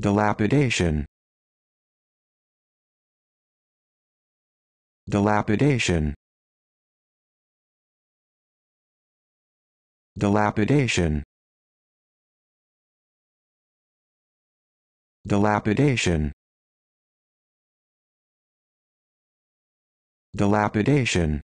Dilapidation Dilapidation Dilapidation Dilapidation Dilapidation